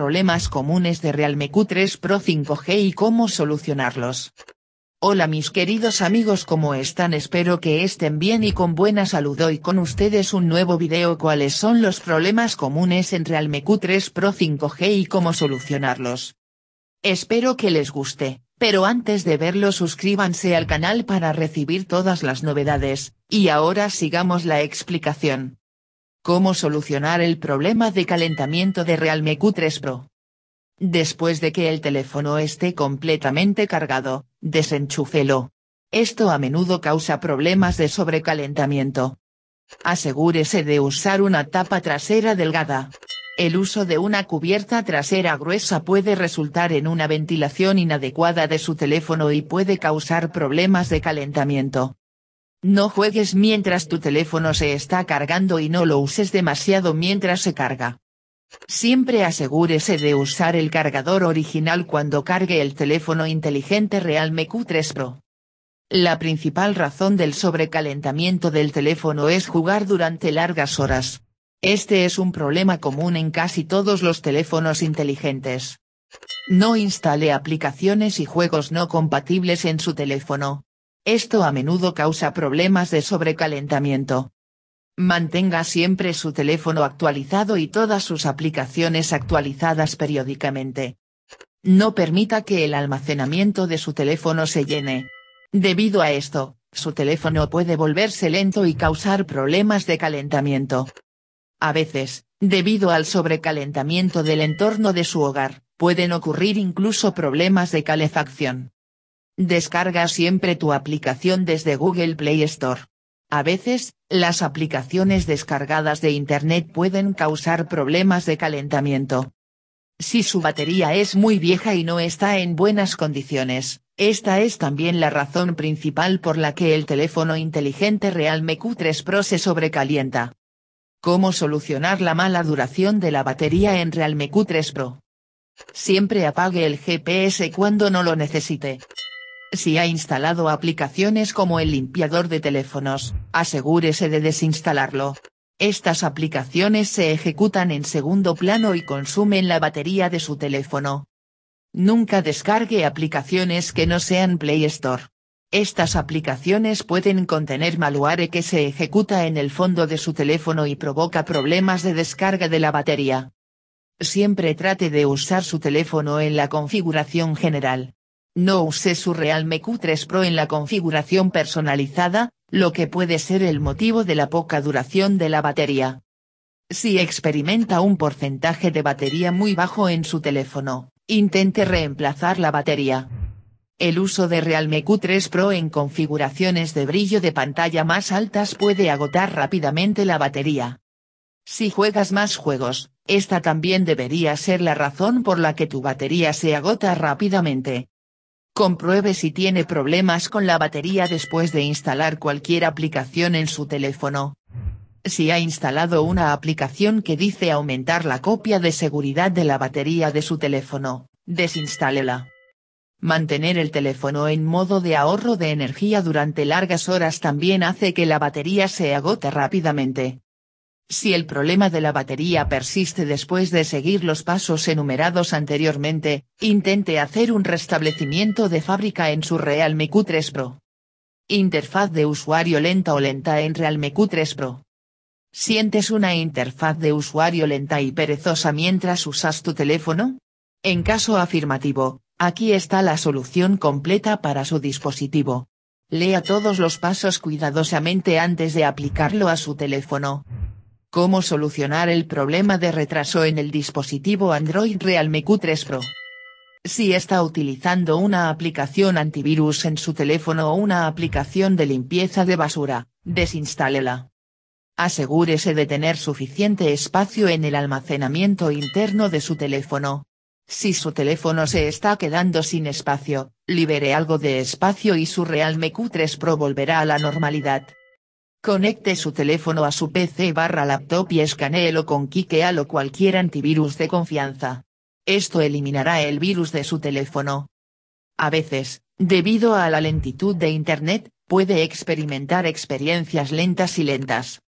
problemas comunes de Realme Q3 Pro 5G y cómo solucionarlos. Hola mis queridos amigos ¿cómo están? Espero que estén bien y con buena salud hoy con ustedes un nuevo video cuáles son los problemas comunes en Realme Q3 Pro 5G y cómo solucionarlos. Espero que les guste, pero antes de verlo suscríbanse al canal para recibir todas las novedades, y ahora sigamos la explicación. Cómo solucionar el problema de calentamiento de Realme Q3 Pro. Después de que el teléfono esté completamente cargado, desenchúfelo. Esto a menudo causa problemas de sobrecalentamiento. Asegúrese de usar una tapa trasera delgada. El uso de una cubierta trasera gruesa puede resultar en una ventilación inadecuada de su teléfono y puede causar problemas de calentamiento. No juegues mientras tu teléfono se está cargando y no lo uses demasiado mientras se carga. Siempre asegúrese de usar el cargador original cuando cargue el teléfono inteligente Realme Q3 Pro. La principal razón del sobrecalentamiento del teléfono es jugar durante largas horas. Este es un problema común en casi todos los teléfonos inteligentes. No instale aplicaciones y juegos no compatibles en su teléfono. Esto a menudo causa problemas de sobrecalentamiento. Mantenga siempre su teléfono actualizado y todas sus aplicaciones actualizadas periódicamente. No permita que el almacenamiento de su teléfono se llene. Debido a esto, su teléfono puede volverse lento y causar problemas de calentamiento. A veces, debido al sobrecalentamiento del entorno de su hogar, pueden ocurrir incluso problemas de calefacción. Descarga siempre tu aplicación desde Google Play Store. A veces, las aplicaciones descargadas de Internet pueden causar problemas de calentamiento. Si su batería es muy vieja y no está en buenas condiciones, esta es también la razón principal por la que el teléfono inteligente Realme Q3 Pro se sobrecalienta. ¿Cómo solucionar la mala duración de la batería en Realme Q3 Pro? Siempre apague el GPS cuando no lo necesite. Si ha instalado aplicaciones como el limpiador de teléfonos, asegúrese de desinstalarlo. Estas aplicaciones se ejecutan en segundo plano y consumen la batería de su teléfono. Nunca descargue aplicaciones que no sean Play Store. Estas aplicaciones pueden contener malware que se ejecuta en el fondo de su teléfono y provoca problemas de descarga de la batería. Siempre trate de usar su teléfono en la configuración general. No use su Realme Q3 Pro en la configuración personalizada, lo que puede ser el motivo de la poca duración de la batería. Si experimenta un porcentaje de batería muy bajo en su teléfono, intente reemplazar la batería. El uso de Realme Q3 Pro en configuraciones de brillo de pantalla más altas puede agotar rápidamente la batería. Si juegas más juegos, esta también debería ser la razón por la que tu batería se agota rápidamente. Compruebe si tiene problemas con la batería después de instalar cualquier aplicación en su teléfono. Si ha instalado una aplicación que dice aumentar la copia de seguridad de la batería de su teléfono, desinstálela. Mantener el teléfono en modo de ahorro de energía durante largas horas también hace que la batería se agote rápidamente. Si el problema de la batería persiste después de seguir los pasos enumerados anteriormente, intente hacer un restablecimiento de fábrica en su Realme Q3 Pro. Interfaz de usuario lenta o lenta en Realme Q3 Pro. ¿Sientes una interfaz de usuario lenta y perezosa mientras usas tu teléfono? En caso afirmativo, aquí está la solución completa para su dispositivo. Lea todos los pasos cuidadosamente antes de aplicarlo a su teléfono. Cómo solucionar el problema de retraso en el dispositivo Android Realme Q3 Pro. Si está utilizando una aplicación antivirus en su teléfono o una aplicación de limpieza de basura, desinstálela. Asegúrese de tener suficiente espacio en el almacenamiento interno de su teléfono. Si su teléfono se está quedando sin espacio, libere algo de espacio y su Realme Q3 Pro volverá a la normalidad. Conecte su teléfono a su PC barra laptop y escaneelo con Kikeal o cualquier antivirus de confianza. Esto eliminará el virus de su teléfono. A veces, debido a la lentitud de Internet, puede experimentar experiencias lentas y lentas.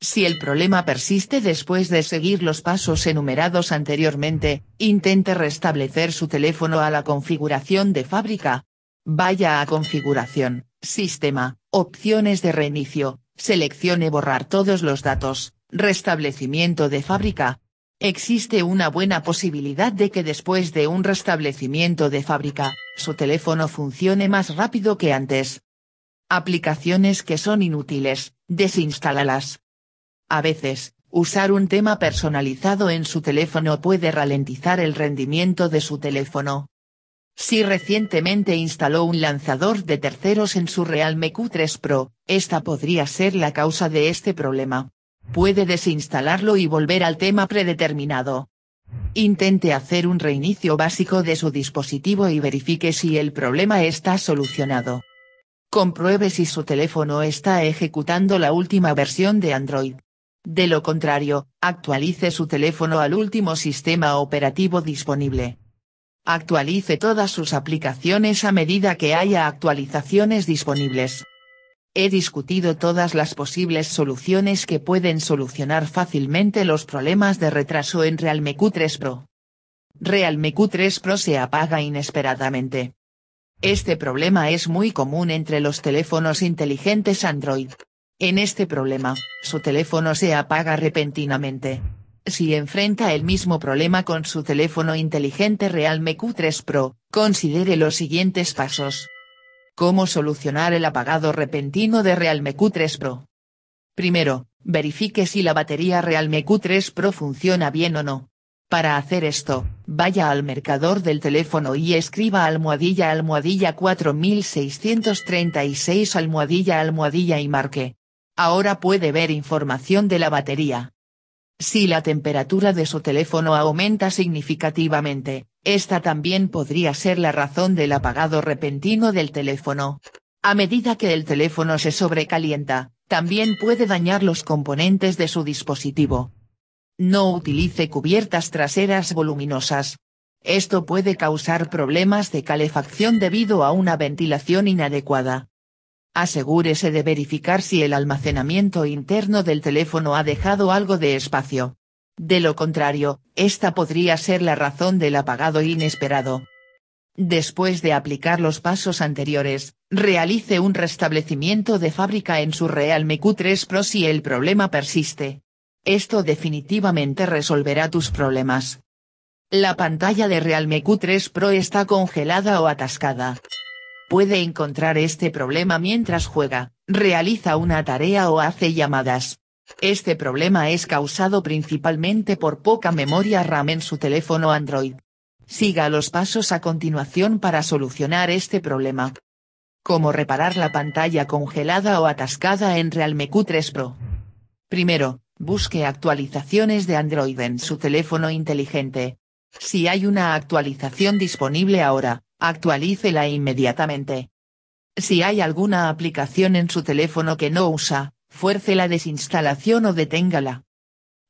Si el problema persiste después de seguir los pasos enumerados anteriormente, intente restablecer su teléfono a la configuración de fábrica. Vaya a configuración Sistema, opciones de reinicio, seleccione borrar todos los datos, restablecimiento de fábrica. Existe una buena posibilidad de que después de un restablecimiento de fábrica, su teléfono funcione más rápido que antes. Aplicaciones que son inútiles, desinstálalas. A veces, usar un tema personalizado en su teléfono puede ralentizar el rendimiento de su teléfono, si recientemente instaló un lanzador de terceros en su Realme Q3 Pro, esta podría ser la causa de este problema. Puede desinstalarlo y volver al tema predeterminado. Intente hacer un reinicio básico de su dispositivo y verifique si el problema está solucionado. Compruebe si su teléfono está ejecutando la última versión de Android. De lo contrario, actualice su teléfono al último sistema operativo disponible. Actualice todas sus aplicaciones a medida que haya actualizaciones disponibles. He discutido todas las posibles soluciones que pueden solucionar fácilmente los problemas de retraso en Realme Q3 Pro. Realme Q3 Pro se apaga inesperadamente. Este problema es muy común entre los teléfonos inteligentes Android. En este problema, su teléfono se apaga repentinamente si enfrenta el mismo problema con su teléfono inteligente Realme Q3 Pro, considere los siguientes pasos. ¿Cómo solucionar el apagado repentino de Realme Q3 Pro? Primero, verifique si la batería Realme Q3 Pro funciona bien o no. Para hacer esto, vaya al mercador del teléfono y escriba almohadilla almohadilla 4636 almohadilla almohadilla y marque. Ahora puede ver información de la batería. Si la temperatura de su teléfono aumenta significativamente, esta también podría ser la razón del apagado repentino del teléfono. A medida que el teléfono se sobrecalienta, también puede dañar los componentes de su dispositivo. No utilice cubiertas traseras voluminosas. Esto puede causar problemas de calefacción debido a una ventilación inadecuada. Asegúrese de verificar si el almacenamiento interno del teléfono ha dejado algo de espacio. De lo contrario, esta podría ser la razón del apagado inesperado. Después de aplicar los pasos anteriores, realice un restablecimiento de fábrica en su Realme Q3 Pro si el problema persiste. Esto definitivamente resolverá tus problemas. La pantalla de Realme Q3 Pro está congelada o atascada puede encontrar este problema mientras juega, realiza una tarea o hace llamadas. Este problema es causado principalmente por poca memoria RAM en su teléfono Android. Siga los pasos a continuación para solucionar este problema. Cómo reparar la pantalla congelada o atascada en Realme Q3 Pro. Primero, busque actualizaciones de Android en su teléfono inteligente. Si hay una actualización disponible ahora, actualícela inmediatamente. Si hay alguna aplicación en su teléfono que no usa, fuerce la desinstalación o deténgala.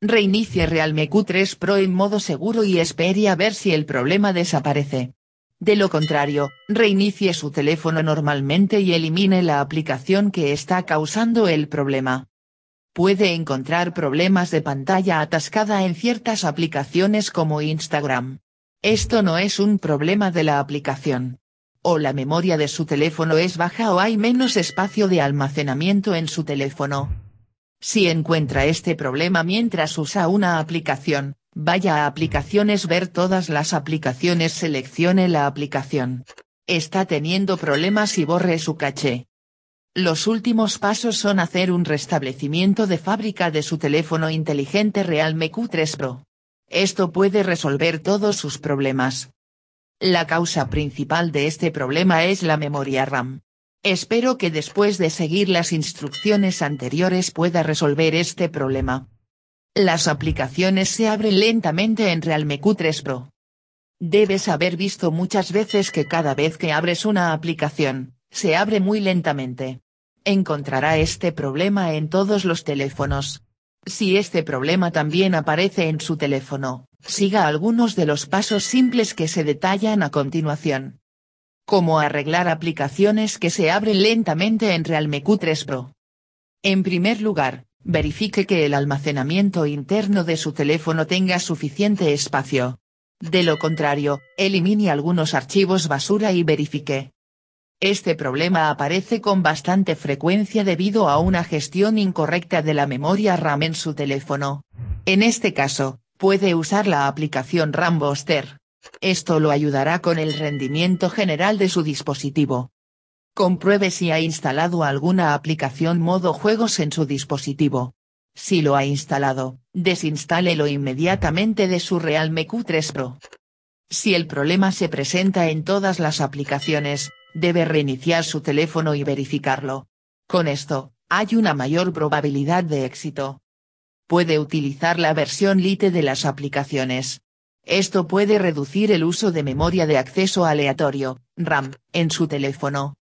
Reinicie Realme Q3 Pro en modo seguro y espere a ver si el problema desaparece. De lo contrario, reinicie su teléfono normalmente y elimine la aplicación que está causando el problema. Puede encontrar problemas de pantalla atascada en ciertas aplicaciones como Instagram. Esto no es un problema de la aplicación. O la memoria de su teléfono es baja o hay menos espacio de almacenamiento en su teléfono. Si encuentra este problema mientras usa una aplicación, vaya a aplicaciones ver todas las aplicaciones seleccione la aplicación. Está teniendo problemas y borre su caché. Los últimos pasos son hacer un restablecimiento de fábrica de su teléfono inteligente Realme Q3 Pro. Esto puede resolver todos sus problemas. La causa principal de este problema es la memoria RAM. Espero que después de seguir las instrucciones anteriores pueda resolver este problema. Las aplicaciones se abren lentamente en Realme Q3 Pro. Debes haber visto muchas veces que cada vez que abres una aplicación, se abre muy lentamente. Encontrará este problema en todos los teléfonos. Si este problema también aparece en su teléfono, siga algunos de los pasos simples que se detallan a continuación. Cómo arreglar aplicaciones que se abren lentamente en Realme Q3 Pro. En primer lugar, verifique que el almacenamiento interno de su teléfono tenga suficiente espacio. De lo contrario, elimine algunos archivos basura y verifique este problema aparece con bastante frecuencia debido a una gestión incorrecta de la memoria RAM en su teléfono. En este caso, puede usar la aplicación RAM Booster. Esto lo ayudará con el rendimiento general de su dispositivo. Compruebe si ha instalado alguna aplicación modo juegos en su dispositivo. Si lo ha instalado, desinstálelo inmediatamente de su Realme Q3 Pro. Si el problema se presenta en todas las aplicaciones, debe reiniciar su teléfono y verificarlo. Con esto, hay una mayor probabilidad de éxito. Puede utilizar la versión Lite de las aplicaciones. Esto puede reducir el uso de memoria de acceso aleatorio, RAM, en su teléfono.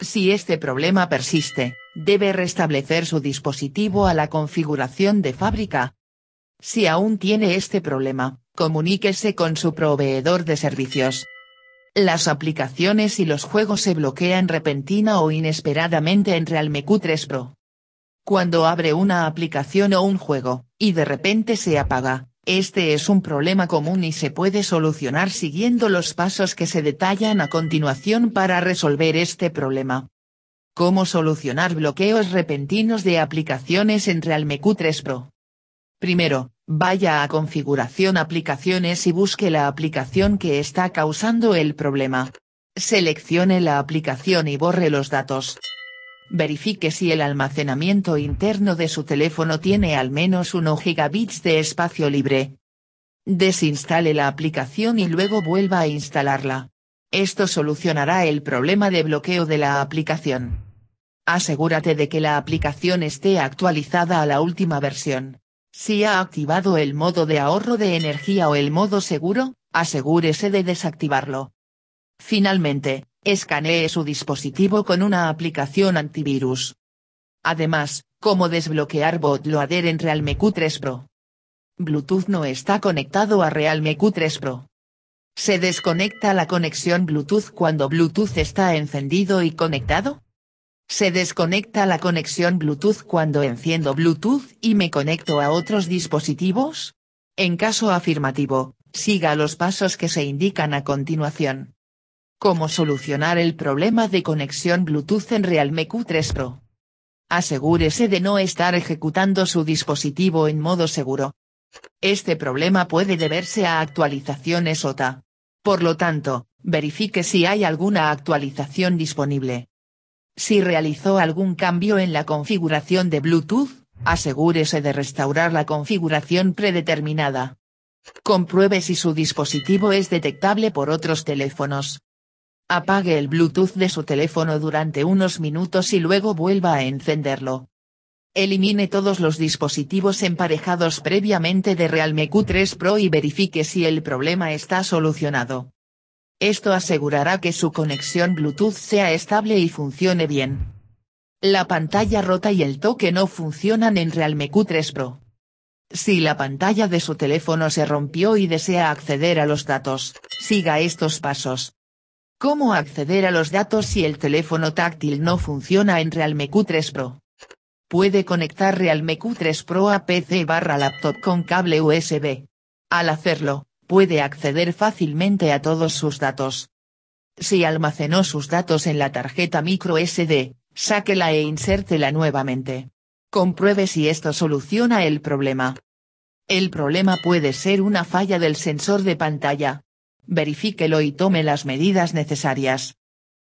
Si este problema persiste, debe restablecer su dispositivo a la configuración de fábrica. Si aún tiene este problema, comuníquese con su proveedor de servicios. Las aplicaciones y los juegos se bloquean repentina o inesperadamente en Realme Q3 Pro. Cuando abre una aplicación o un juego, y de repente se apaga, este es un problema común y se puede solucionar siguiendo los pasos que se detallan a continuación para resolver este problema. ¿Cómo solucionar bloqueos repentinos de aplicaciones en Realme Q3 Pro? Primero, vaya a Configuración Aplicaciones y busque la aplicación que está causando el problema. Seleccione la aplicación y borre los datos. Verifique si el almacenamiento interno de su teléfono tiene al menos 1 gigabits de espacio libre. Desinstale la aplicación y luego vuelva a instalarla. Esto solucionará el problema de bloqueo de la aplicación. Asegúrate de que la aplicación esté actualizada a la última versión. Si ha activado el modo de ahorro de energía o el modo seguro, asegúrese de desactivarlo. Finalmente, escanee su dispositivo con una aplicación antivirus. Además, cómo desbloquear BotLoader en Realme Q3 Pro. Bluetooth no está conectado a Realme Q3 Pro. Se desconecta la conexión Bluetooth cuando Bluetooth está encendido y conectado, se desconecta la conexión Bluetooth cuando enciendo Bluetooth y me conecto a otros dispositivos. En caso afirmativo, siga los pasos que se indican a continuación. ¿Cómo solucionar el problema de conexión Bluetooth en Realme Q3 Pro? Asegúrese de no estar ejecutando su dispositivo en modo seguro. Este problema puede deberse a actualizaciones OTA. Por lo tanto, verifique si hay alguna actualización disponible. Si realizó algún cambio en la configuración de Bluetooth, asegúrese de restaurar la configuración predeterminada. Compruebe si su dispositivo es detectable por otros teléfonos. Apague el Bluetooth de su teléfono durante unos minutos y luego vuelva a encenderlo. Elimine todos los dispositivos emparejados previamente de Realme Q3 Pro y verifique si el problema está solucionado. Esto asegurará que su conexión Bluetooth sea estable y funcione bien. La pantalla rota y el toque no funcionan en Realme Q3 Pro. Si la pantalla de su teléfono se rompió y desea acceder a los datos, siga estos pasos. ¿Cómo acceder a los datos si el teléfono táctil no funciona en Realme Q3 Pro? Puede conectar Realme Q3 Pro a PC barra laptop con cable USB. Al hacerlo, puede acceder fácilmente a todos sus datos. Si almacenó sus datos en la tarjeta micro SD, sáquela e insértela nuevamente. Compruebe si esto soluciona el problema. El problema puede ser una falla del sensor de pantalla. Verifíquelo y tome las medidas necesarias.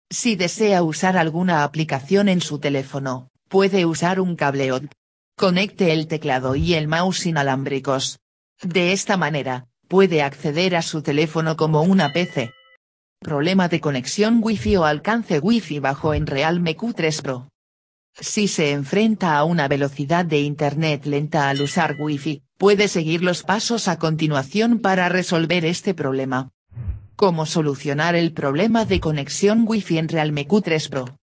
Si desea usar alguna aplicación en su teléfono, puede usar un on Conecte el teclado y el mouse inalámbricos. De esta manera, puede acceder a su teléfono como una PC. Problema de conexión Wi-Fi o alcance Wi-Fi bajo en Realme Q3 Pro. Si se enfrenta a una velocidad de Internet lenta al usar Wi-Fi, puede seguir los pasos a continuación para resolver este problema. ¿Cómo solucionar el problema de conexión Wi-Fi en Realme Q3 Pro?